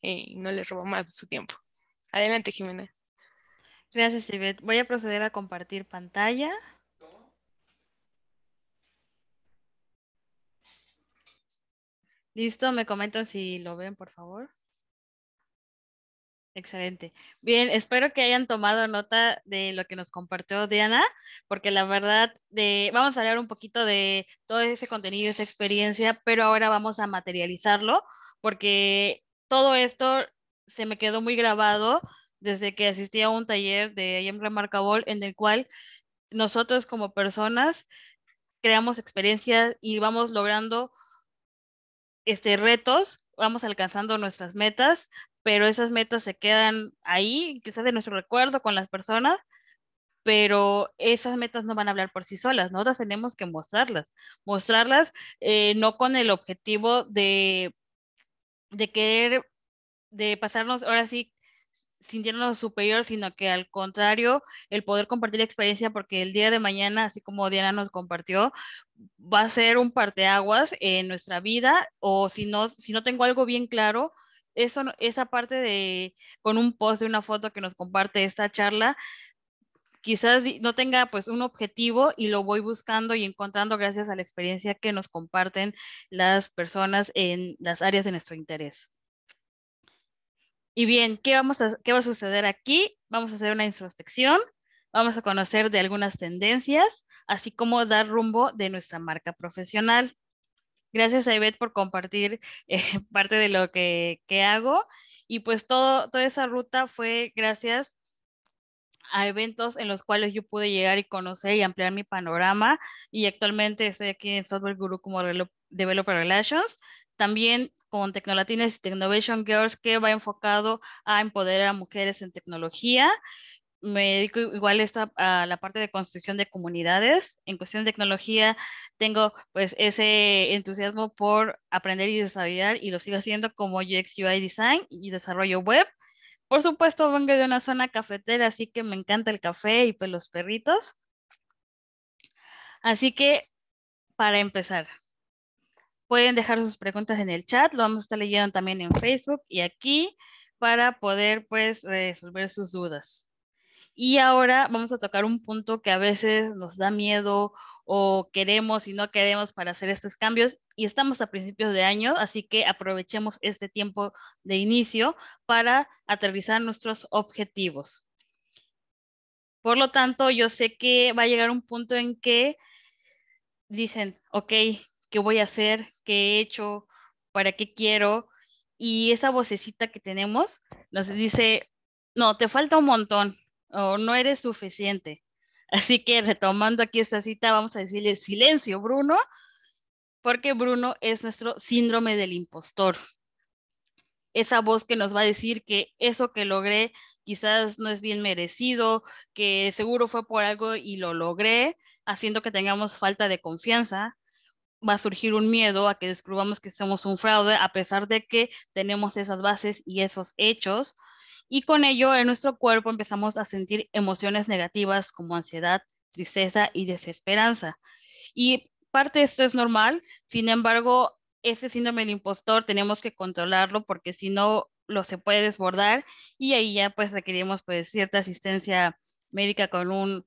y no le robo más de su tiempo. Adelante, Jimena. Gracias, Silvet. Voy a proceder a compartir pantalla. Listo, me comentan si lo ven, por favor. Excelente. Bien, espero que hayan tomado nota de lo que nos compartió Diana, porque la verdad, de, vamos a hablar un poquito de todo ese contenido, esa experiencia, pero ahora vamos a materializarlo, porque todo esto se me quedó muy grabado desde que asistí a un taller de IAM Remarkable en el cual nosotros como personas creamos experiencias y vamos logrando este, retos, vamos alcanzando nuestras metas, pero esas metas se quedan ahí, quizás en nuestro recuerdo con las personas, pero esas metas no van a hablar por sí solas, nosotras tenemos que mostrarlas, mostrarlas eh, no con el objetivo de de querer, de pasarnos ahora sí sintiéndonos superior, sino que al contrario, el poder compartir la experiencia, porque el día de mañana, así como Diana nos compartió, va a ser un parteaguas en nuestra vida, o si no, si no tengo algo bien claro, eso, esa parte de, con un post de una foto que nos comparte esta charla, quizás no tenga pues un objetivo y lo voy buscando y encontrando gracias a la experiencia que nos comparten las personas en las áreas de nuestro interés. Y bien, ¿qué, vamos a, qué va a suceder aquí? Vamos a hacer una introspección, vamos a conocer de algunas tendencias, así como dar rumbo de nuestra marca profesional. Gracias a Ivette por compartir eh, parte de lo que, que hago. Y pues todo, toda esa ruta fue gracias a eventos en los cuales yo pude llegar y conocer y ampliar mi panorama. Y actualmente estoy aquí en Software Guru como Developer Relations. También con Tecnolatinas y Technovation Girls, que va enfocado a empoderar a mujeres en tecnología me dedico igual a la parte de construcción de comunidades. En cuestión de tecnología, tengo pues ese entusiasmo por aprender y desarrollar y lo sigo haciendo como UX UI Design y desarrollo web. Por supuesto, vengo de una zona cafetera, así que me encanta el café y pues los perritos. Así que, para empezar, pueden dejar sus preguntas en el chat, lo vamos a estar leyendo también en Facebook y aquí para poder pues resolver sus dudas. Y ahora vamos a tocar un punto que a veces nos da miedo o queremos y no queremos para hacer estos cambios y estamos a principios de año, así que aprovechemos este tiempo de inicio para aterrizar nuestros objetivos. Por lo tanto, yo sé que va a llegar un punto en que dicen, ok, ¿qué voy a hacer? ¿Qué he hecho? ¿Para qué quiero? Y esa vocecita que tenemos nos dice, no, te falta un montón o no eres suficiente. Así que retomando aquí esta cita, vamos a decirle, silencio, Bruno, porque Bruno es nuestro síndrome del impostor. Esa voz que nos va a decir que eso que logré quizás no es bien merecido, que seguro fue por algo y lo logré, haciendo que tengamos falta de confianza. Va a surgir un miedo a que descubramos que somos un fraude, a pesar de que tenemos esas bases y esos hechos. Y con ello, en nuestro cuerpo empezamos a sentir emociones negativas como ansiedad, tristeza y desesperanza. Y parte de esto es normal, sin embargo, ese síndrome del impostor tenemos que controlarlo porque si no lo se puede desbordar y ahí ya pues requerimos pues cierta asistencia médica con un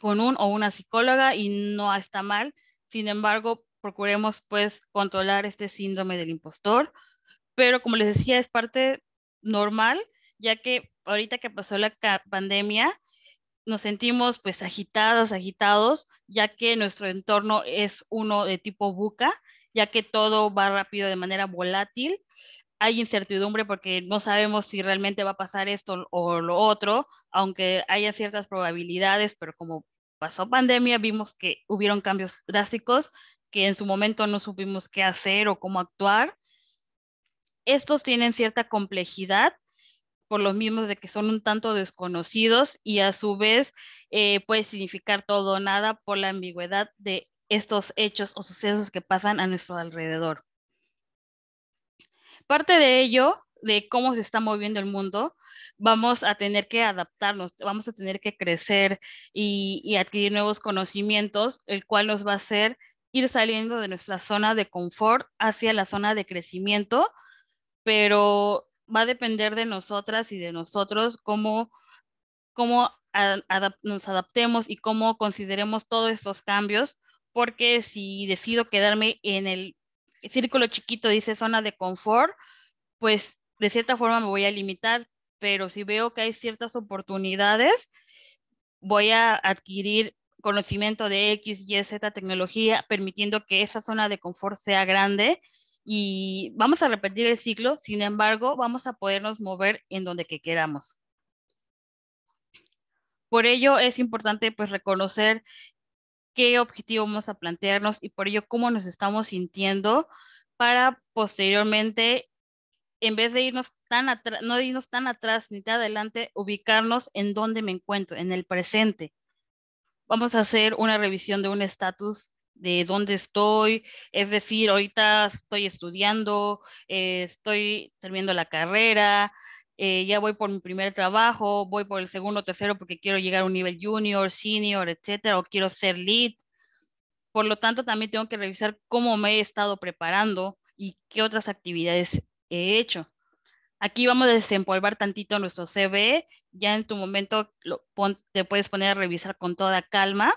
con un o una psicóloga y no está mal. Sin embargo, procuremos pues controlar este síndrome del impostor, pero como les decía es parte normal, ya que ahorita que pasó la pandemia nos sentimos pues agitadas, agitados, ya que nuestro entorno es uno de tipo buca, ya que todo va rápido de manera volátil. Hay incertidumbre porque no sabemos si realmente va a pasar esto o lo otro, aunque haya ciertas probabilidades, pero como pasó pandemia, vimos que hubieron cambios drásticos que en su momento no supimos qué hacer o cómo actuar. Estos tienen cierta complejidad por los mismos de que son un tanto desconocidos y a su vez eh, puede significar todo nada por la ambigüedad de estos hechos o sucesos que pasan a nuestro alrededor. Parte de ello, de cómo se está moviendo el mundo, vamos a tener que adaptarnos, vamos a tener que crecer y, y adquirir nuevos conocimientos, el cual nos va a hacer ir saliendo de nuestra zona de confort hacia la zona de crecimiento, pero va a depender de nosotras y de nosotros cómo, cómo nos adaptemos y cómo consideremos todos estos cambios, porque si decido quedarme en el círculo chiquito, dice zona de confort, pues de cierta forma me voy a limitar, pero si veo que hay ciertas oportunidades, voy a adquirir conocimiento de X, Y, Z tecnología, permitiendo que esa zona de confort sea grande y vamos a repetir el ciclo, sin embargo, vamos a podernos mover en donde que queramos. Por ello es importante pues reconocer qué objetivo vamos a plantearnos y por ello cómo nos estamos sintiendo para posteriormente, en vez de irnos tan atrás, no irnos tan atrás ni tan adelante, ubicarnos en donde me encuentro, en el presente. Vamos a hacer una revisión de un estatus de dónde estoy, es decir, ahorita estoy estudiando, eh, estoy terminando la carrera, eh, ya voy por mi primer trabajo, voy por el segundo, tercero porque quiero llegar a un nivel junior, senior, etcétera, o quiero ser lead. Por lo tanto, también tengo que revisar cómo me he estado preparando y qué otras actividades he hecho. Aquí vamos a desempolvar tantito nuestro CV. Ya en tu momento te puedes poner a revisar con toda calma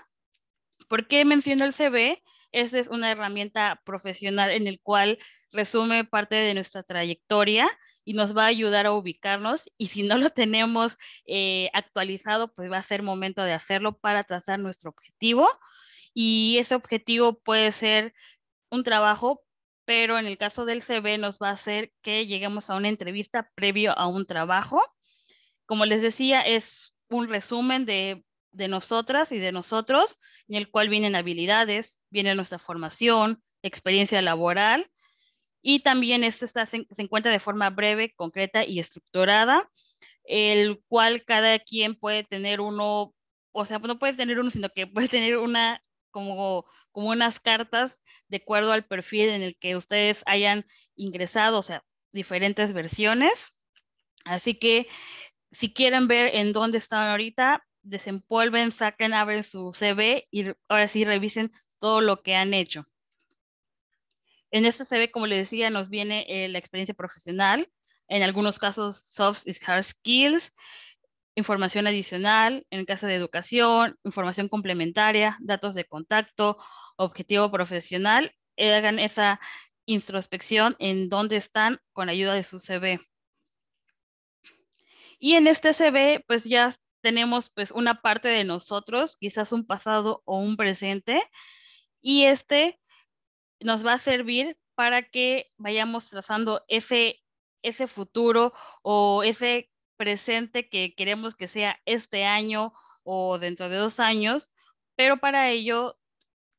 ¿Por qué menciono el CV? Esa es una herramienta profesional en el cual resume parte de nuestra trayectoria y nos va a ayudar a ubicarnos y si no lo tenemos eh, actualizado, pues va a ser momento de hacerlo para trazar nuestro objetivo y ese objetivo puede ser un trabajo, pero en el caso del CV nos va a hacer que lleguemos a una entrevista previo a un trabajo. Como les decía, es un resumen de de nosotras y de nosotros, en el cual vienen habilidades, viene nuestra formación, experiencia laboral, y también este se, encuentra de forma breve, concreta y estructurada, el cual cada quien puede tener uno, o sea, no puede tener uno, sino que puede tener una como, como unas cartas de acuerdo al perfil en el que ustedes hayan ingresado, o sea, diferentes versiones. Así que si quieren ver en dónde están ahorita, desempolven, saquen, abren su CV y ahora sí revisen todo lo que han hecho. En este CV, como les decía, nos viene eh, la experiencia profesional, en algunos casos soft hard skills, información adicional, en caso de educación, información complementaria, datos de contacto, objetivo profesional, eh, hagan esa introspección en dónde están con ayuda de su CV. Y en este CV, pues ya tenemos pues una parte de nosotros, quizás un pasado o un presente, y este nos va a servir para que vayamos trazando ese, ese futuro o ese presente que queremos que sea este año o dentro de dos años, pero para ello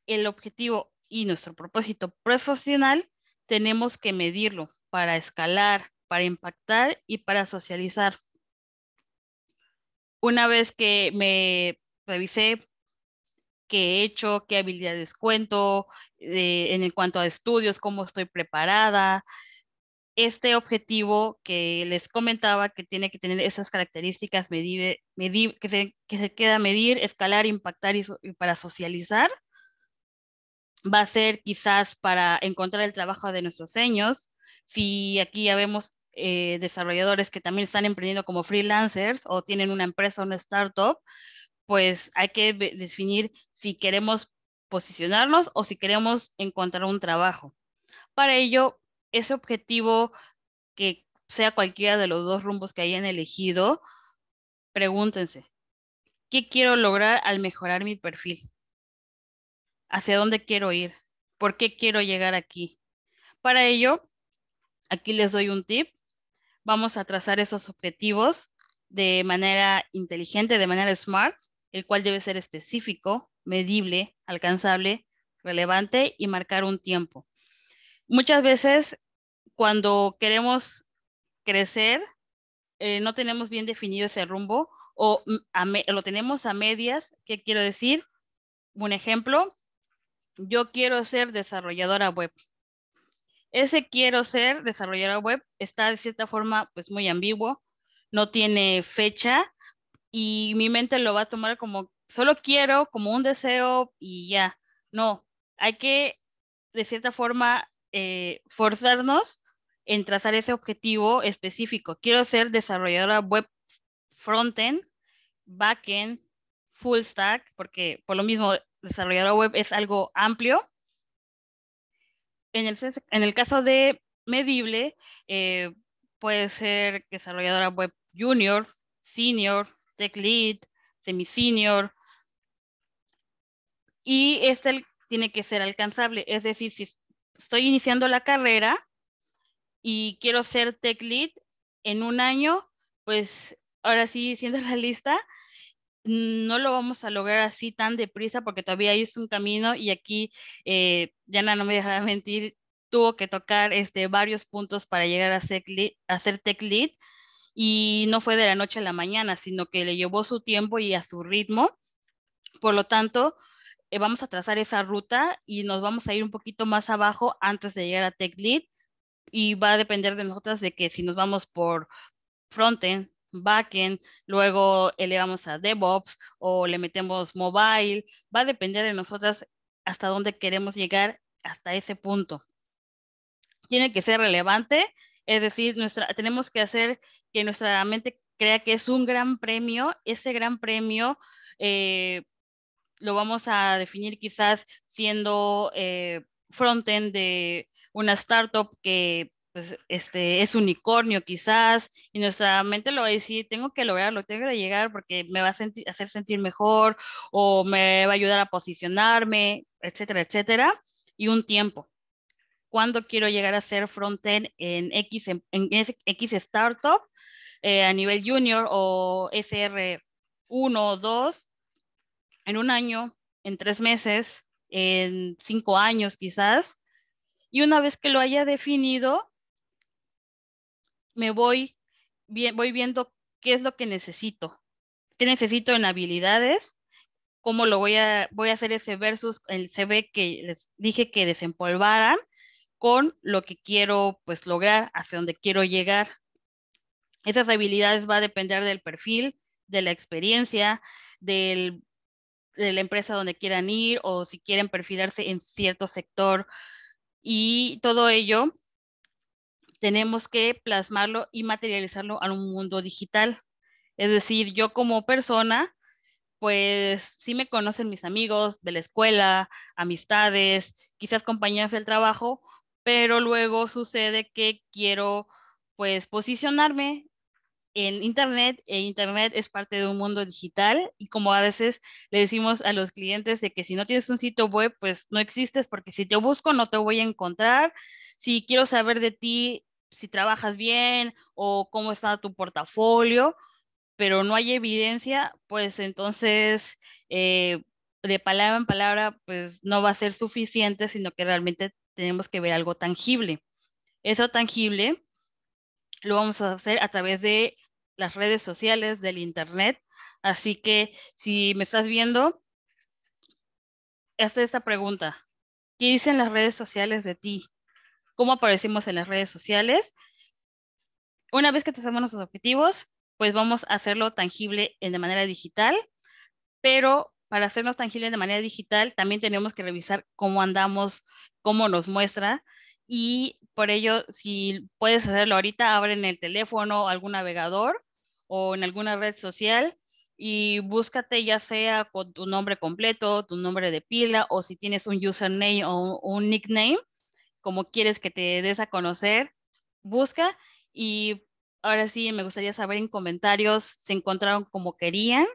el objetivo y nuestro propósito profesional tenemos que medirlo para escalar, para impactar y para socializar una vez que me revisé qué he hecho, qué habilidades cuento, eh, en cuanto a estudios, cómo estoy preparada, este objetivo que les comentaba que tiene que tener esas características medir, que, se, queda medir, escalar, impactar y, para socializar. Va a ser quizás para encontrar el trabajo de nuestros sueños. Si aquí ya vemos eh, desarrolladores que también están emprendiendo como freelancers o tienen una empresa, o una startup, pues hay que definir si queremos posicionarnos o si queremos encontrar un trabajo. Para ello, ese objetivo que sea cualquiera de los dos rumbos que hayan elegido, pregúntense, ¿qué quiero lograr al mejorar mi perfil? ¿Hacia dónde quiero ir? ¿Por qué quiero llegar aquí? Para ello, aquí les doy un tip vamos a trazar esos objetivos de manera inteligente, de manera smart, el cual debe ser específico, medible, alcanzable, relevante y marcar un tiempo. Muchas veces cuando queremos crecer, eh, no tenemos bien definido ese rumbo o mm, lo tenemos a medias. ¿Qué quiero decir? Un ejemplo, yo quiero ser desarrolladora web. Ese quiero ser desarrolladora web está de cierta forma pues muy ambiguo, no tiene fecha y mi mente lo va a tomar como solo quiero, como un deseo y ya. No, hay que de cierta forma eh, forzarnos en trazar ese objetivo específico. Quiero ser desarrolladora web frontend, backend, full stack, porque por lo mismo desarrolladora web es algo amplio en el, caso de medible, eh, puede ser desarrolladora web junior, senior, tech lead, semi-senior. Y este tiene que ser alcanzable. Es decir, si estoy iniciando la carrera y quiero ser tech lead en un año, pues ahora sí, siendo la lista, no lo vamos a lograr así tan deprisa porque todavía hay un camino y aquí, eh, Yana no me dejará mentir, tuvo que tocar este, varios puntos para llegar a hacer a tech lead y no fue de la noche a la mañana, sino que le llevó su tiempo y a su ritmo. Por lo tanto, eh, vamos a trazar esa ruta y nos vamos a ir un poquito más abajo antes de llegar a tech lead y va a depender de nosotras de que si nos vamos por frontend, backend, luego elevamos eh, a DevOps o le metemos mobile. Va a depender de nosotras hasta dónde queremos llegar hasta ese punto. Tiene que ser relevante, es decir, nuestra, tenemos que hacer que nuestra mente crea que es un gran premio. Ese gran premio eh, lo vamos a definir quizás siendo eh, frontend de una startup que pues, este es unicornio quizás y nuestra mente lo va a decir, tengo que lograrlo, tengo que llegar porque me va a hacer sentir mejor o me va a ayudar a posicionarme, etcétera, etcétera, y un tiempo. ¿Cuándo quiero llegar a ser frontend en X, en, X startup eh, a nivel junior o SR1 o 2 en un año, en tres meses, en cinco años quizás? Y una vez que lo haya definido, me voy, voy viendo qué es lo que necesito, qué necesito en habilidades, cómo lo voy a, voy a hacer ese versus el CV que les dije que desempolvaran con lo que quiero pues lograr, hacia donde quiero llegar. Esas habilidades va a depender del perfil, de la experiencia, de la empresa donde quieran ir o si quieren perfilarse en cierto sector. Y todo ello tenemos que plasmarlo y materializarlo a un mundo digital. Es decir, yo como persona, pues sí me conocen mis amigos de la escuela, amistades, quizás compañeras del trabajo, pero luego sucede que quiero pues posicionarme en Internet e Internet es parte de un mundo digital y como a veces le decimos a los clientes de que si no tienes un sitio web, pues no existes porque si te busco no te voy a encontrar. Si quiero saber de ti, si trabajas bien o cómo está tu portafolio, pero no hay evidencia, pues entonces eh, de palabra en palabra, pues no va a ser suficiente, sino que realmente tenemos que ver algo tangible. Eso tangible lo vamos a hacer a través de las redes sociales, del Internet. Así que si me estás viendo, hazte esta pregunta. ¿Qué dicen las redes sociales de ti? cómo aparecimos en las redes sociales. Una vez que tenemos nuestros objetivos, pues vamos a hacerlo tangible en, de manera digital, pero para hacernos tangible de manera digital también tenemos que revisar cómo andamos, cómo nos muestra y por ello si puedes hacerlo ahorita, abre en el teléfono algún navegador o en alguna red social y búscate ya sea con tu nombre completo, tu nombre de pila o si tienes un username o un nickname, como quieres que te des a conocer, busca y ahora sí me gustaría saber en comentarios se encontraron como querían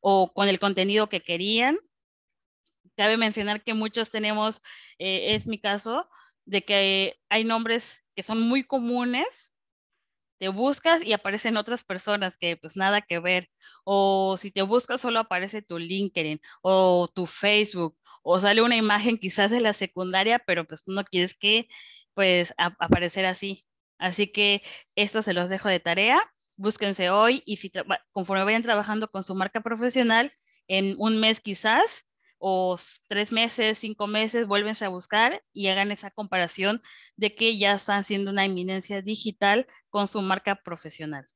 o con el contenido que querían. Cabe mencionar que muchos tenemos, eh, es mi caso, de que hay nombres que son muy comunes, te buscas y aparecen otras personas que pues nada que ver, o si te buscas solo aparece tu LinkedIn o tu Facebook o sale una imagen quizás de la secundaria, pero pues tú no quieres que pues aparecer así. Así que esto se los dejo de tarea, búsquense hoy y si conforme vayan trabajando con su marca profesional, en un mes quizás, o tres meses, cinco meses, vuélvense a buscar y hagan esa comparación de que ya están siendo una eminencia digital con su marca profesional.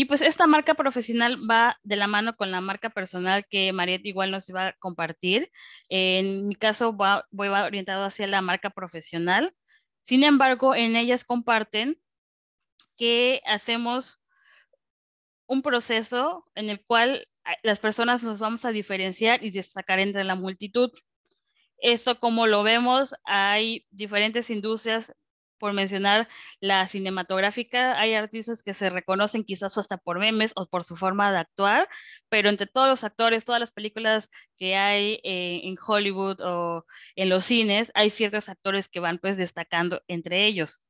Y pues esta marca profesional va de la mano con la marca personal que Mariette igual nos iba a compartir. En mi caso va, voy orientado hacia la marca profesional. Sin embargo, en ellas comparten que hacemos un proceso en el cual ah, las personas nos vamos a diferenciar y destacar entre la multitud. Esto como lo vemos, hay diferentes industrias por mencionar la cinematográfica, hay artistas que se reconocen quizás hasta por memes o por su forma de actuar, pero entre todos los actores, todas las películas que hay eh, en Hollywood o en los cines, hay ciertos actores que van pues destacando entre ellos,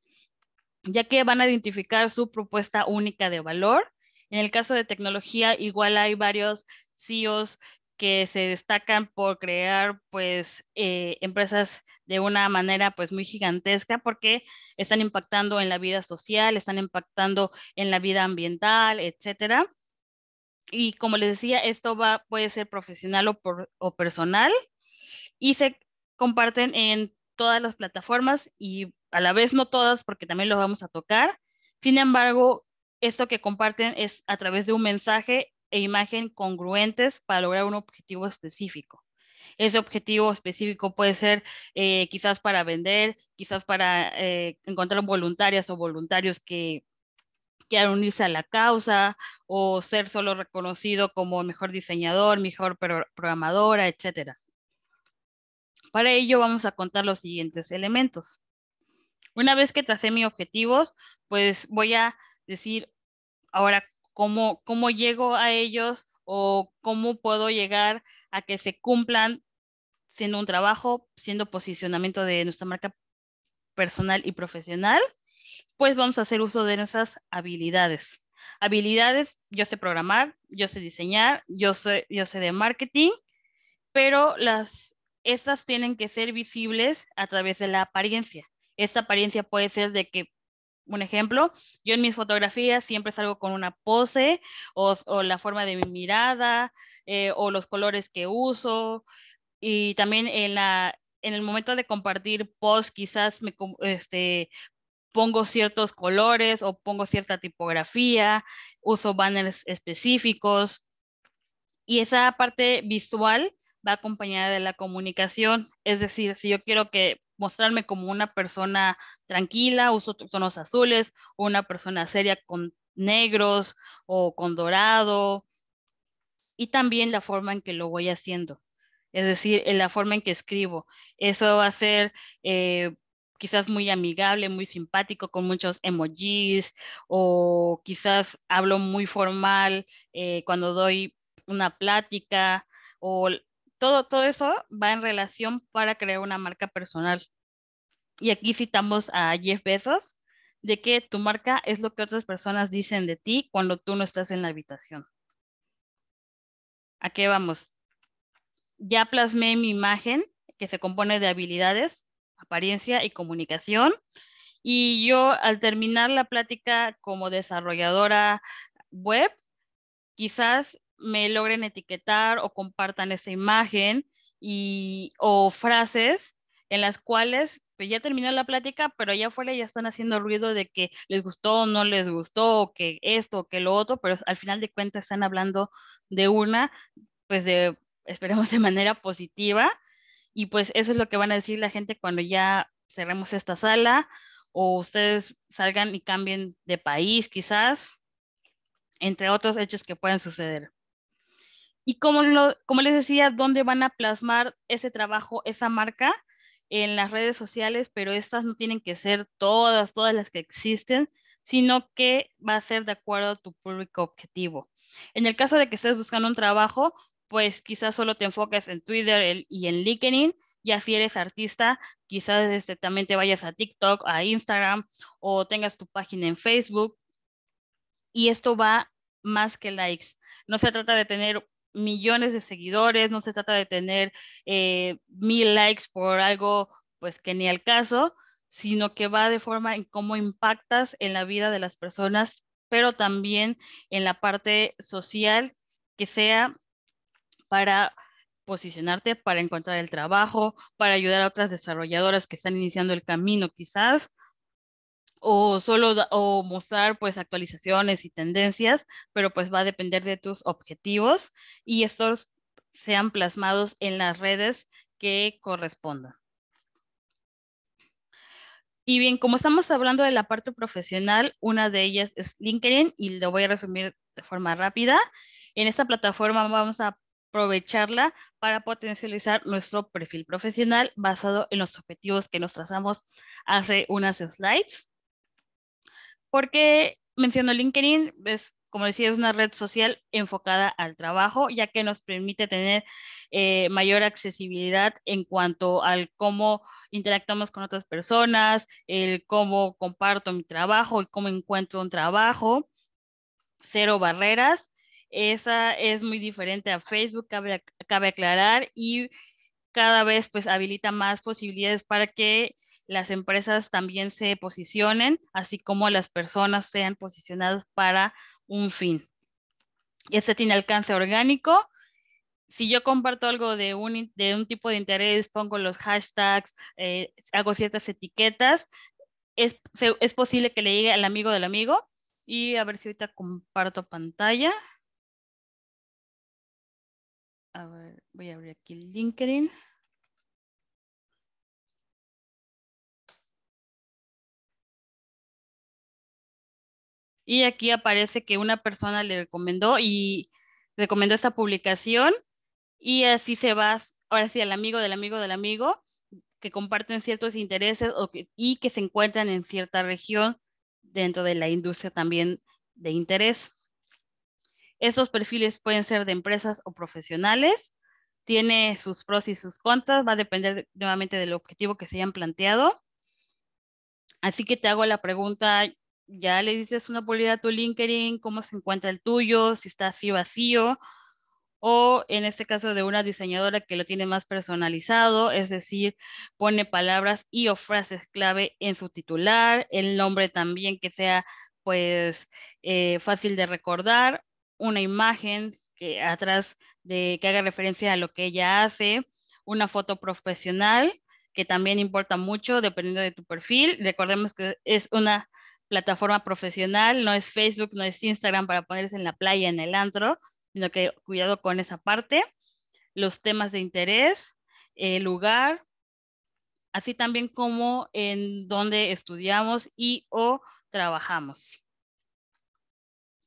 ya que van a identificar su propuesta única de valor. En el caso de tecnología, igual hay varios CEOs que se destacan por crear pues eh, empresas de una manera pues muy gigantesca porque están impactando en la vida social, están impactando en la vida ambiental, etcétera. Y como les decía, esto va, puede ser profesional o, por, o personal y se comparten en todas las plataformas y a la vez no todas porque también lo vamos a tocar. Sin embargo, esto que comparten es a través de un mensaje e imagen congruentes para lograr un objetivo específico. Ese objetivo específico puede ser eh, quizás para vender, quizás para eh, encontrar voluntarias o voluntarios que quieran unirse a la causa o ser solo reconocido como mejor diseñador, mejor programadora, etc. Para ello vamos a contar los siguientes elementos. Una vez que tracé mis objetivos, pues voy a decir ahora cómo, llego a ellos o cómo puedo llegar a que se cumplan siendo un trabajo, siendo posicionamiento de nuestra marca personal y profesional, pues vamos a hacer uso de nuestras habilidades. Habilidades, yo sé programar, yo sé diseñar, yo sé, yo sé de marketing, pero las, estas tienen que ser visibles a través de la apariencia. Esta apariencia puede ser de que un ejemplo, yo en mis fotografías siempre salgo con una pose o, la forma de mi mirada eh, o los colores que uso y también en, la, en el momento de compartir post quizás me este, pongo ciertos colores o pongo cierta tipografía, uso banners específicos y esa parte visual va acompañada de la comunicación, es decir, si yo quiero que mostrarme como una persona tranquila, uso tonos azules, una persona seria con negros o con dorado, y también la forma en que lo voy haciendo, es decir, en la forma en que escribo. Eso va a ser... Eh, quizás muy amigable, muy simpático, con muchos emojis, o quizás hablo muy formal eh, cuando doy una plática, o todo, eso va en relación para crear una marca personal. Y aquí citamos a Jeff Bezos de que tu marca es lo que otras personas dicen de ti cuando tú no estás en la habitación. ¿A qué vamos? Ya plasmé mi imagen que se compone de habilidades, apariencia y comunicación. Y yo al terminar la plática como desarrolladora web, quizás me logren etiquetar o compartan esa imagen y, o frases en las cuales pues ya terminó la plática, pero allá afuera ya están haciendo ruido de que les gustó, no les gustó, que esto, que lo otro, pero al final de cuentas están hablando de una, pues de, esperemos de manera positiva, y pues eso es lo que van a decir la gente cuando ya cerremos esta sala o ustedes salgan y cambien de país quizás, entre otros hechos que pueden suceder. Y como, les decía, dónde van a plasmar ese trabajo, esa marca, en las redes sociales, pero estas no tienen que ser todas, todas las que existen, sino que va a ser de acuerdo a tu público objetivo. En el caso de que estés buscando un trabajo, pues quizás solo te enfoques en Twitter y en LinkedIn, ya si eres artista, quizás este, también te vayas a TikTok, a Instagram o tengas tu página en Facebook. Y esto va más que likes. No se trata de tener millones de seguidores, no se trata de tener eh, mil likes por algo pues que ni al caso, sino que va de forma en cómo impactas en la vida de las personas, pero también en la parte social que sea para posicionarte, para encontrar el trabajo, para ayudar a otras desarrolladoras que están iniciando el camino quizás, o solo o mostrar pues actualizaciones y tendencias, pero pues va a depender de tus objetivos y estos sean plasmados en las redes que correspondan. Y bien, como estamos hablando de la parte profesional, una de ellas es LinkedIn y lo voy a resumir de forma rápida. En esta plataforma vamos a aprovecharla para potencializar nuestro perfil profesional basado en los objetivos que nos trazamos hace unas slides porque menciono LinkedIn, es, como decía, es una red social enfocada al trabajo, ya que nos permite tener eh, mayor accesibilidad en cuanto al cómo interactuamos con otras personas, el cómo comparto mi trabajo y cómo encuentro un trabajo. Cero barreras. Esa es muy diferente a Facebook, cabe, cabe aclarar, y cada vez pues habilita más posibilidades para que las empresas también se posicionen, así como las personas sean posicionadas para un fin. Este tiene alcance orgánico. Si yo comparto algo de un, tipo de interés, pongo los hashtags, eh, hago ciertas etiquetas, es, posible que le llegue al amigo del amigo. Y a ver si ahorita comparto pantalla. A ver, voy a abrir aquí LinkedIn. Y aquí aparece que una persona le recomendó y recomendó esta publicación y así se va, ahora sí, al amigo del amigo del amigo, que comparten ciertos intereses y que se encuentran en cierta región dentro de la industria también de interés. Estos perfiles pueden ser de empresas o profesionales, tiene sus pros y sus contras, va a depender nuevamente del objetivo que se hayan planteado. Así que te hago la pregunta, ya le dices una publicidad a tu LinkedIn, cómo se encuentra el tuyo, si está así vacío, o en este caso de una diseñadora que lo tiene más personalizado, es decir, pone palabras y o frases clave en su titular, el nombre también que sea pues eh, fácil de recordar, una imagen que atrás de que haga referencia a lo que ella hace, una foto profesional que también importa mucho dependiendo de tu perfil. Recordemos que es una plataforma profesional, no es Facebook, no es Instagram para ponerse en la playa, en el antro, sino que cuidado con esa parte, los temas de interés, el eh, lugar, así también como en donde estudiamos y o trabajamos.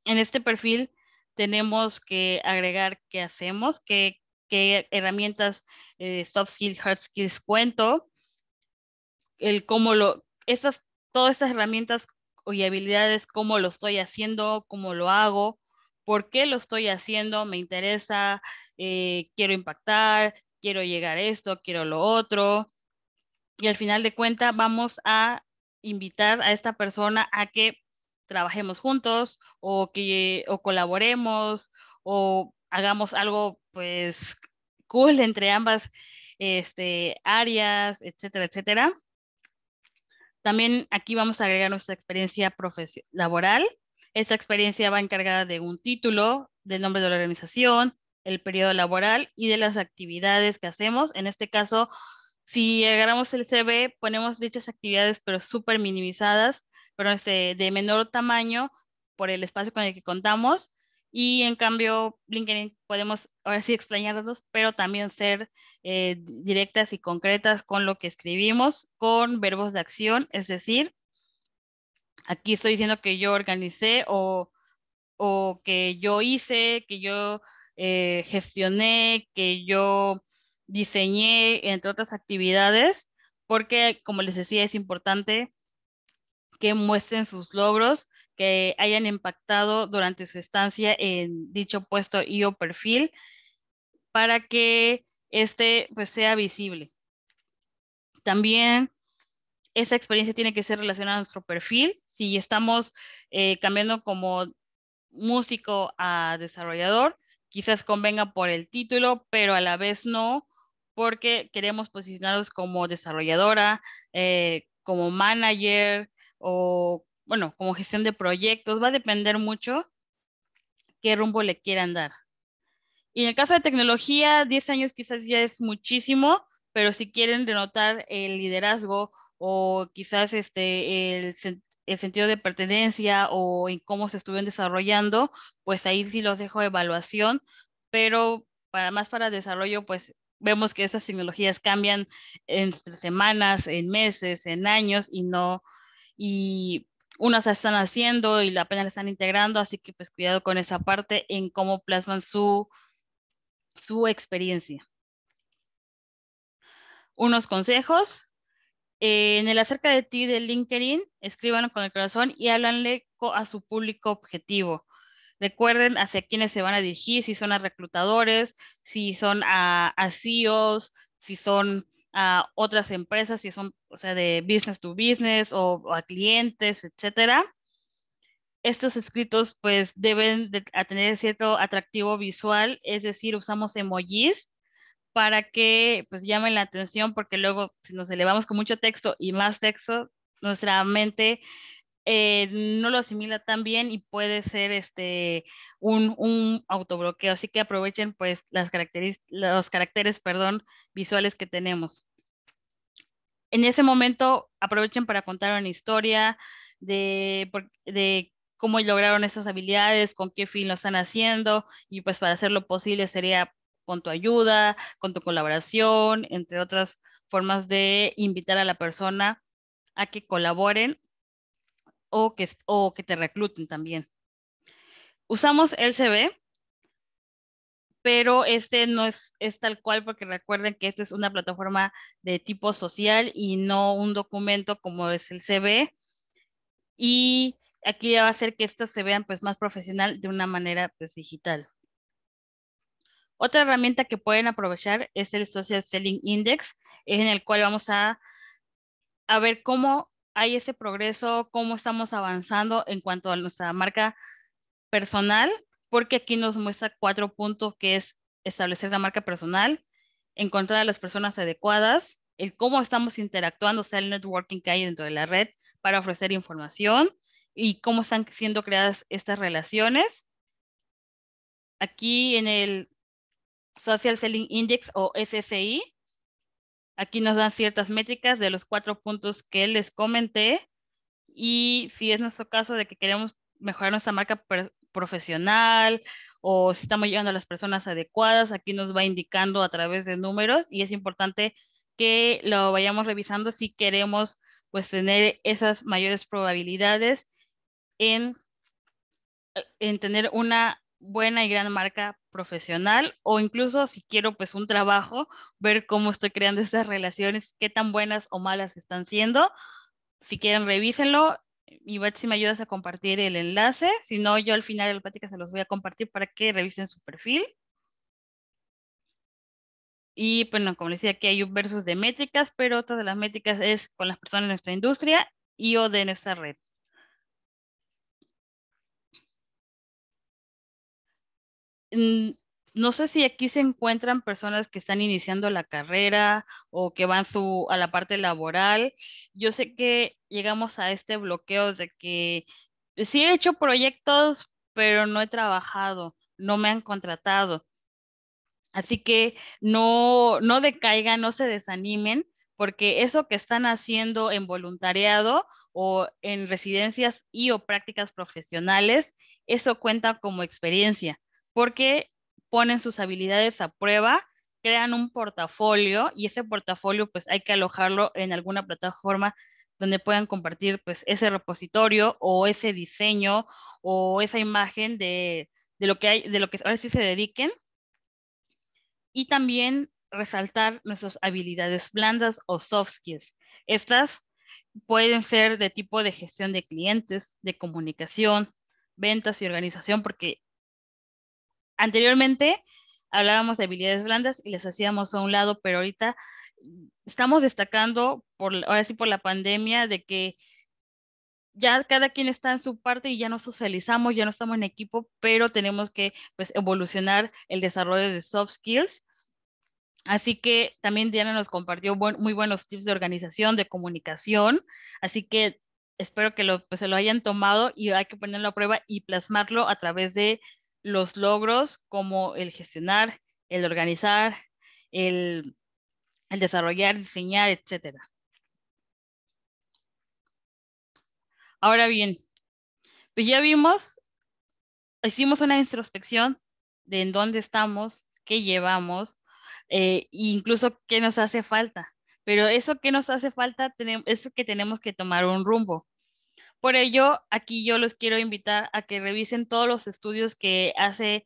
En este perfil tenemos que agregar qué hacemos, qué, herramientas eh, soft skills, hard skills cuento, el cómo lo, estas, todas estas herramientas y habilidades, cómo lo estoy haciendo, cómo lo hago, por qué lo estoy haciendo, me interesa, eh, quiero impactar, quiero llegar a esto, quiero lo otro. Y al final de cuentas vamos a invitar a esta persona a que trabajemos juntos o que o colaboremos o hagamos algo pues cool entre ambas este, áreas, etcétera, etcétera. También aquí vamos a agregar nuestra experiencia laboral. Esta experiencia va encargada de un título, del nombre de la organización, el periodo laboral y de las actividades que hacemos. En este caso, si agarramos el CV, ponemos dichas actividades, pero súper minimizadas, pero este, de menor tamaño por el espacio con el que contamos. Y en cambio, LinkedIn podemos ahora sí explañarlos, pero también ser eh, directas y concretas con lo que escribimos, con verbos de acción, es decir, aquí estoy diciendo que yo organicé o, que yo hice, que yo eh, gestioné, que yo diseñé, entre otras actividades, porque como les decía, es importante que muestren sus logros, que hayan impactado durante su estancia en dicho puesto y o perfil para que este pues sea visible. También esa experiencia tiene que ser relacionada a nuestro perfil. Si estamos eh, cambiando como músico a desarrollador, quizás convenga por el título, pero a la vez no, porque queremos posicionarnos como desarrolladora, eh, como manager o bueno, como gestión de proyectos, va a depender mucho qué rumbo le quieran dar. Y en el caso de tecnología, 10 años quizás ya es muchísimo, pero si quieren denotar el liderazgo o quizás este, el, sentido de pertenencia o en cómo se estuvieron desarrollando, pues ahí sí los dejo evaluación, pero para más para desarrollo, pues vemos que esas tecnologías cambian en semanas, en meses, en años y no, y unas están haciendo y la pena la están integrando, así que pues cuidado con esa parte en cómo plasman su, su experiencia. Unos consejos. Eh, en el acerca de ti de LinkedIn, escriban con el corazón y háblanle a su público objetivo. Recuerden hacia quiénes se van a dirigir, si son a reclutadores, si son a, a CEOs, si son a otras empresas, si son, o sea, de business to business o, a clientes, etcétera. Estos escritos, pues, deben de, a tener cierto atractivo visual, es decir, usamos emojis para que, pues, llamen la atención, porque luego, si nos elevamos con mucho texto y más texto, nuestra mente eh, no lo asimila tan bien y puede ser este, un, un autobloqueo. Así que aprovechen pues las los caracteres perdón, visuales que tenemos. En ese momento aprovechen para contar una historia de, de cómo lograron esas habilidades, con qué fin lo están haciendo y pues para hacerlo posible sería con tu ayuda, con tu colaboración, entre otras formas de invitar a la persona a que colaboren o que, o que te recluten también. Usamos el CV, pero este no es, tal cual porque recuerden que esta es una plataforma de tipo social y no un documento como es el CV, Y aquí va a hacer que estas se vean pues más profesional de una manera pues digital. Otra herramienta que pueden aprovechar es el Social Selling Index, en el cual vamos a, a ver cómo hay ese progreso, cómo estamos avanzando en cuanto a nuestra marca personal, porque aquí nos muestra cuatro puntos que es establecer la marca personal, encontrar a las personas adecuadas, el cómo estamos interactuando, o sea, el networking que hay dentro de la red para ofrecer información y cómo están siendo creadas estas relaciones. Aquí en el Social Selling Index o SSI Aquí nos dan ciertas métricas de los cuatro puntos que les comenté. Y si es nuestro caso de que queremos mejorar nuestra marca profesional o si estamos llegando a las personas adecuadas, aquí nos va indicando a través de números y es importante que lo vayamos revisando si queremos pues tener esas mayores probabilidades en, en tener una buena y gran marca profesional o incluso si quiero pues un trabajo, ver cómo estoy creando estas relaciones, qué tan buenas o malas están siendo. Si quieren, revísenlo. Y va si me ayudas a compartir el enlace, si no, yo al final de la plática se los voy a compartir para que revisen su perfil. Y bueno, como decía, que hay un versus de métricas, pero otra de las métricas es con las personas de nuestra industria y o de nuestra red. no sé si aquí se encuentran personas que están iniciando la carrera o que van a la parte laboral. Yo sé que llegamos a este bloqueo de que sí he hecho proyectos, pero no he trabajado, no me han contratado. Así que no, no decaigan, no se desanimen, porque eso que están haciendo en voluntariado o en residencias y o prácticas profesionales, eso cuenta como experiencia porque ponen sus habilidades a prueba, crean un portafolio y ese portafolio pues hay que alojarlo en alguna plataforma donde puedan compartir pues ese repositorio o ese diseño o esa imagen de, lo que hay, de lo que ahora sí se dediquen. Y también resaltar nuestras habilidades blandas o soft skills. Estas pueden ser de tipo de gestión de clientes, de comunicación, ventas y organización, porque anteriormente hablábamos de habilidades blandas y les hacíamos a un lado, pero ahorita estamos destacando, por, ahora sí por la pandemia, de que ya cada quien está en su parte y ya no socializamos, ya no estamos en equipo, pero tenemos que pues, evolucionar el desarrollo de soft skills. Así que también Diana nos compartió muy buenos tips de organización, de comunicación. Así que espero que pues, se lo hayan tomado y hay que ponerlo a prueba y plasmarlo a través de los logros como el gestionar, el organizar, el, desarrollar, diseñar, etc. Ahora bien, pues ya vimos, hicimos una introspección de en dónde estamos, qué llevamos, e incluso qué nos hace falta. Pero eso que nos hace falta, tenemos, eso que tenemos que tomar un rumbo. Por ello, aquí yo los quiero invitar a que revisen todos los estudios que, hacen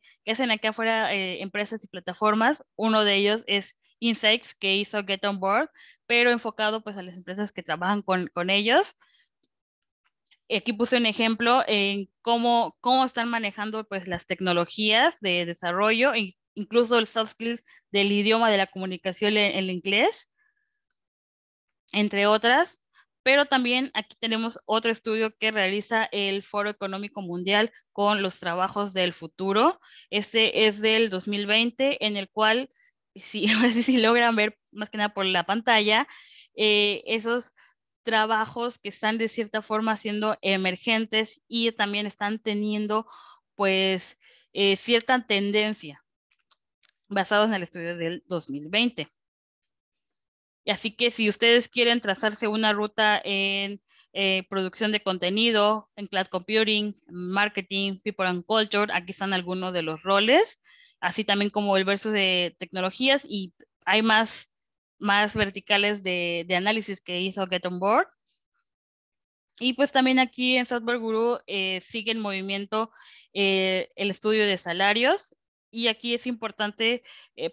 aquí afuera eh, empresas y plataformas. Uno de ellos es Insights, que hizo Get On Board, pero enfocado pues a las empresas que trabajan con, ellos aquí puse un ejemplo en cómo, están manejando pues, las tecnologías de desarrollo, e incluso el soft skills del idioma de la comunicación en, el inglés, entre otras pero también aquí tenemos otro estudio que realiza el Foro Económico Mundial con los trabajos del futuro. Este es del 2020, en el cual, si, si logran ver más que nada por la pantalla, eh, esos trabajos que están de cierta forma siendo emergentes y también están teniendo pues eh, cierta tendencia basados en el estudio del 2020. Así que si ustedes quieren trazarse una ruta en eh, producción de contenido, en cloud computing, marketing, people and culture, aquí están algunos de los roles, así también como el verso de tecnologías y hay más, más verticales de, análisis que hizo Get On Board. Y pues también aquí en Software Guru eh, sigue en movimiento eh, el estudio de salarios y aquí es importante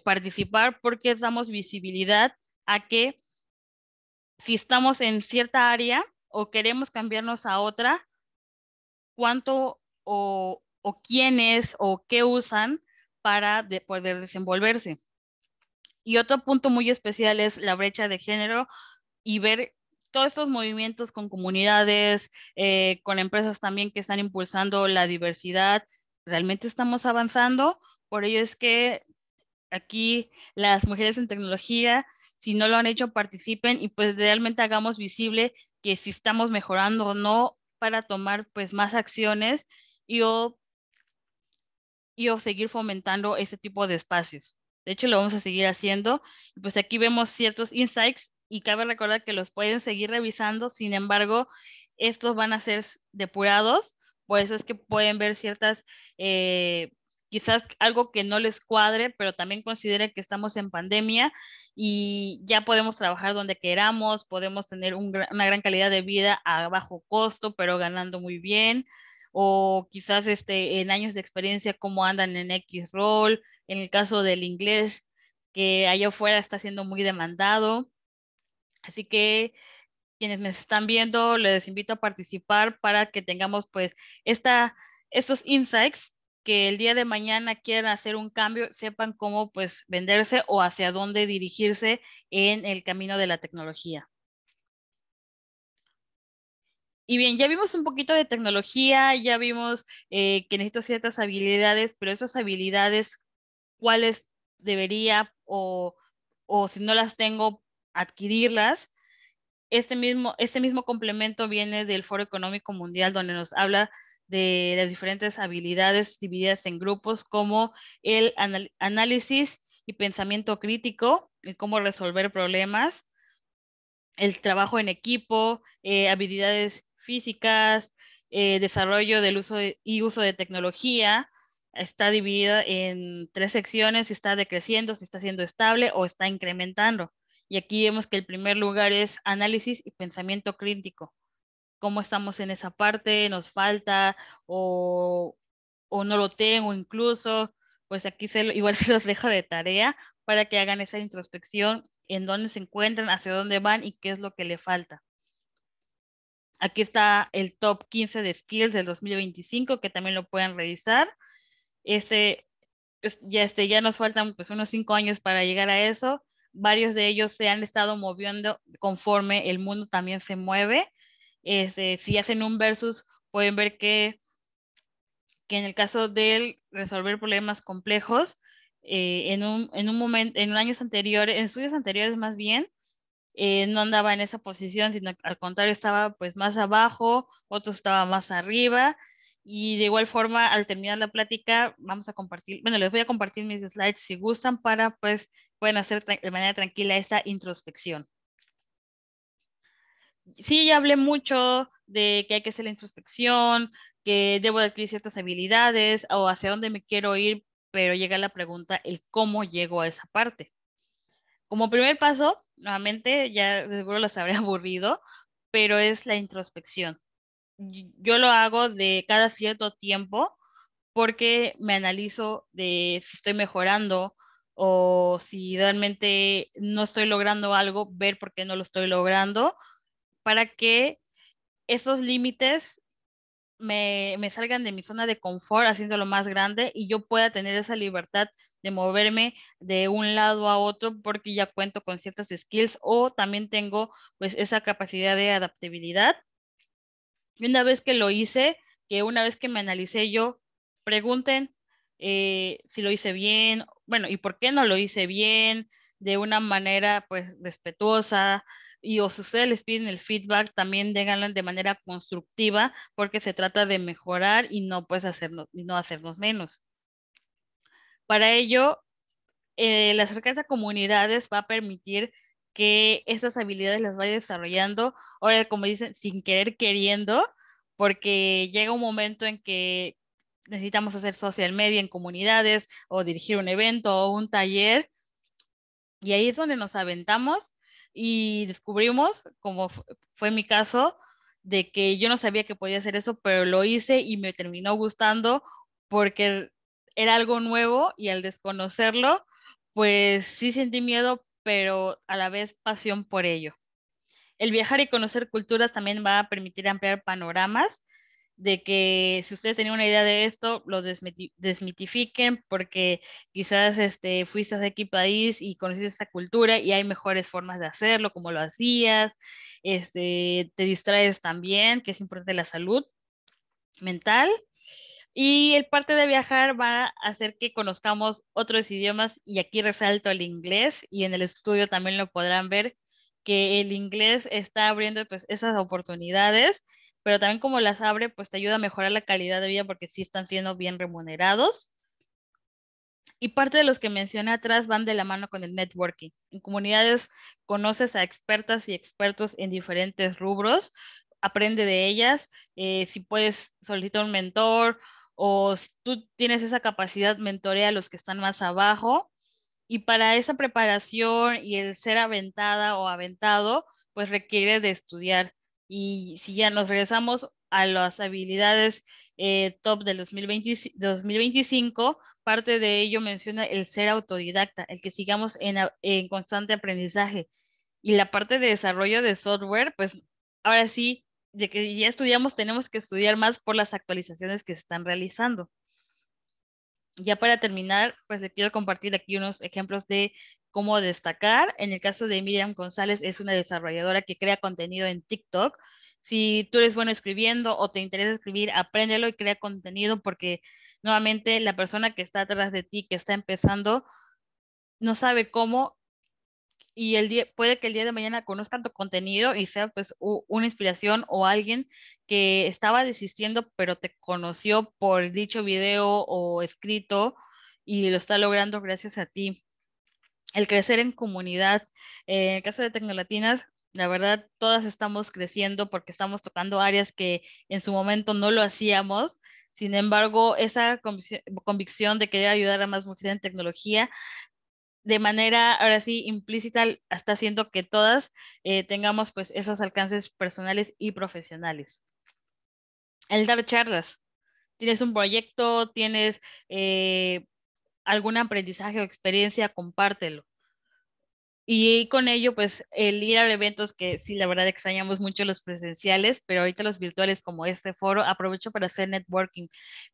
participar porque damos visibilidad a que si estamos en cierta área o queremos cambiarnos a otra, cuánto o, o quién o qué usan para poder desenvolverse. Y otro punto muy especial es la brecha de género y ver todos estos movimientos con comunidades, eh, con empresas también que están impulsando la diversidad, realmente estamos avanzando. Por ello es que aquí las mujeres en tecnología si no lo han hecho, participen y pues realmente hagamos visible que si estamos mejorando o no para tomar pues más acciones y o, y seguir fomentando este tipo de espacios. De hecho, lo vamos a seguir haciendo. Pues aquí vemos ciertos insights y cabe recordar que los pueden seguir revisando. Sin embargo, estos van a ser depurados. Por eso es que pueden ver ciertas eh, quizás algo que no les cuadre, pero también considere que estamos en pandemia y ya podemos trabajar donde queramos, podemos tener una gran calidad de vida a bajo costo, pero ganando muy bien o quizás este, en años de experiencia cómo andan en X rol, en el caso del inglés, que allá afuera está siendo muy demandado. Así que quienes me están viendo, les invito a participar para que tengamos pues esta, estos insights que el día de mañana quieran hacer un cambio, sepan cómo pues venderse o hacia dónde dirigirse en el camino de la tecnología. Y bien, ya vimos un poquito de tecnología, ya vimos eh, que necesito ciertas habilidades, pero esas habilidades, ¿cuáles debería o, o si no las tengo, adquirirlas? Este mismo, este mismo complemento viene del Foro Económico Mundial, donde nos habla de las diferentes habilidades divididas en grupos como el análisis y pensamiento crítico, y cómo resolver problemas, el trabajo en equipo, eh, habilidades físicas, eh, desarrollo del uso y uso de tecnología. Está dividida en tres secciones, si está decreciendo, si está siendo estable o está incrementando. Y aquí vemos que el primer lugar es análisis y pensamiento crítico cómo estamos en esa parte, nos falta o, o no lo tengo incluso, pues aquí se, igual se los dejo de tarea para que hagan esa introspección en dónde se encuentran, hacia dónde van y qué es lo que le falta. Aquí está el top 15 de skills del 2025 que también lo pueden revisar. Este, pues, ya, este, ya nos faltan pues, unos cinco años para llegar a eso. Varios de ellos se han estado moviendo conforme el mundo también se mueve este, si hacen un versus, pueden ver que, que en el caso de resolver problemas complejos, eh, en, un, en un momento, en años anteriores, en estudios anteriores más bien, eh, no andaba en esa posición, sino al contrario estaba pues más abajo, otro estaba más arriba. Y de igual forma, al terminar la plática, vamos a compartir, bueno, les voy a compartir mis slides si gustan para pues puedan hacer de manera tranquila esta introspección sí, ya hablé mucho de que hay que hacer la introspección, que debo adquirir ciertas habilidades o hacia dónde me quiero ir, pero llega la pregunta, el cómo llego a esa parte. Como primer paso, nuevamente, ya seguro las habré aburrido, pero es la introspección. Yo lo hago de cada cierto tiempo porque me analizo de si estoy mejorando o si realmente no estoy logrando algo, ver por qué no lo estoy logrando para que esos límites me, salgan de mi zona de confort haciéndolo más grande y yo pueda tener esa libertad de moverme de un lado a otro porque ya cuento con ciertas skills o también tengo pues esa capacidad de adaptabilidad. Y una vez que lo hice, que una vez que me analicé yo, pregunten eh, si lo hice bien, bueno, y por qué no lo hice bien, de una manera pues respetuosa, y o si ustedes les piden el feedback, también déganlo de manera constructiva porque se trata de mejorar y no pues, hacernos, no hacernos menos. Para ello, la eh, el acercarse a comunidades va a permitir que estas habilidades las vaya desarrollando, ahora como dicen, sin querer queriendo, porque llega un momento en que necesitamos hacer social media en comunidades o dirigir un evento o un taller. Y ahí es donde nos aventamos y descubrimos, como fue mi caso, de que yo no sabía que podía hacer eso, pero lo hice y me terminó gustando porque era algo nuevo y al desconocerlo, pues sí sentí miedo, pero a la vez pasión por ello. El viajar y conocer culturas también va a permitir ampliar panoramas de que si ustedes tenían una idea de esto, lo desmitifiquen porque quizás este, fuiste de aquí país y conociste esta cultura y hay mejores formas de hacerlo, como lo hacías, este, te distraes también, que es importante la salud mental. Y el parte de viajar va a hacer que conozcamos otros idiomas y aquí resalto el inglés y en el estudio también lo podrán ver que el inglés está abriendo pues, esas oportunidades, pero también como las abre, pues te ayuda a mejorar la calidad de vida porque sí están siendo bien remunerados. Y parte de los que mencioné atrás van de la mano con el networking. En comunidades conoces a expertas y expertos en diferentes rubros, aprende de ellas, eh, si puedes solicitar un mentor o tú tienes esa capacidad, mentorea a los que están más abajo y para esa preparación y el ser aventada o aventado, pues requiere de estudiar. Y si ya nos regresamos a las habilidades eh, top del 2025, parte de ello menciona el ser autodidacta, el que sigamos en, en constante aprendizaje. Y la parte de desarrollo de software, pues ahora sí, de que ya estudiamos, tenemos que estudiar más por las actualizaciones que se están realizando. Ya para terminar, pues le quiero compartir aquí unos ejemplos de cómo destacar. En el caso de Miriam González, es una desarrolladora que crea contenido en TikTok. Si tú eres bueno escribiendo o te interesa escribir, apréndelo y crea contenido porque nuevamente la persona que está atrás de ti, que está empezando, no sabe cómo y el día, puede que el día de mañana conozcan tu contenido y sea pues una inspiración o alguien que estaba desistiendo pero te conoció por dicho video o escrito y lo está logrando gracias a ti. El crecer en comunidad. Eh, en el caso de Tecnolatinas, la verdad, todas estamos creciendo porque estamos tocando áreas que en su momento no lo hacíamos. Sin embargo, esa convicción de querer ayudar a más mujeres en tecnología de manera, ahora sí, implícita, hasta haciendo que todas eh, tengamos pues esos alcances personales y profesionales. El dar charlas. Tienes un proyecto, tienes eh, algún aprendizaje o experiencia, compártelo. Y con ello, pues el ir a eventos que sí, la verdad extrañamos mucho los presenciales, pero ahorita los virtuales como este foro, aprovecho para hacer networking,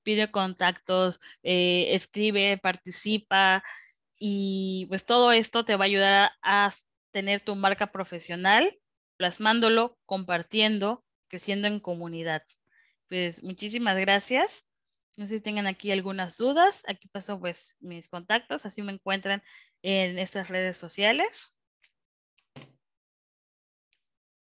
pide contactos, eh, escribe, participa, y pues todo esto te va a ayudar a, tener tu marca profesional, plasmándolo, compartiendo, creciendo en comunidad. Pues muchísimas gracias. No sé si tengan aquí algunas dudas. Aquí paso pues mis contactos, así me encuentran en estas redes sociales.